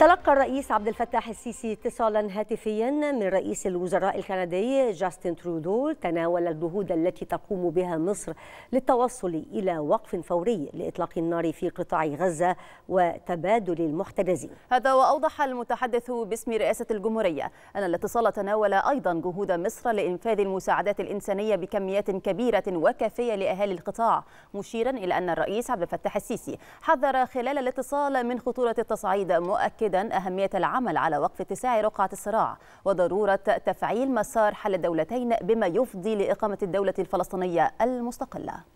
تلقى الرئيس عبد الفتاح السيسي اتصالا هاتفيا من رئيس الوزراء الكندي جاستن ترودو تناول الجهود التي تقوم بها مصر للتوصل الى وقف فوري لاطلاق النار في قطاع غزه وتبادل المحتجزين. هذا واوضح المتحدث باسم رئاسه الجمهوريه ان الاتصال تناول ايضا جهود مصر لانفاذ المساعدات الانسانيه بكميات كبيره وكافيه لاهالي القطاع، مشيرا الى ان الرئيس عبد الفتاح السيسي حذر خلال الاتصال من خطوره التصعيد مؤكدا مؤكدا أهمية العمل على وقف اتساع رقعة الصراع وضرورة تفعيل مسار حل الدولتين بما يفضي لإقامة الدولة الفلسطينية المستقلة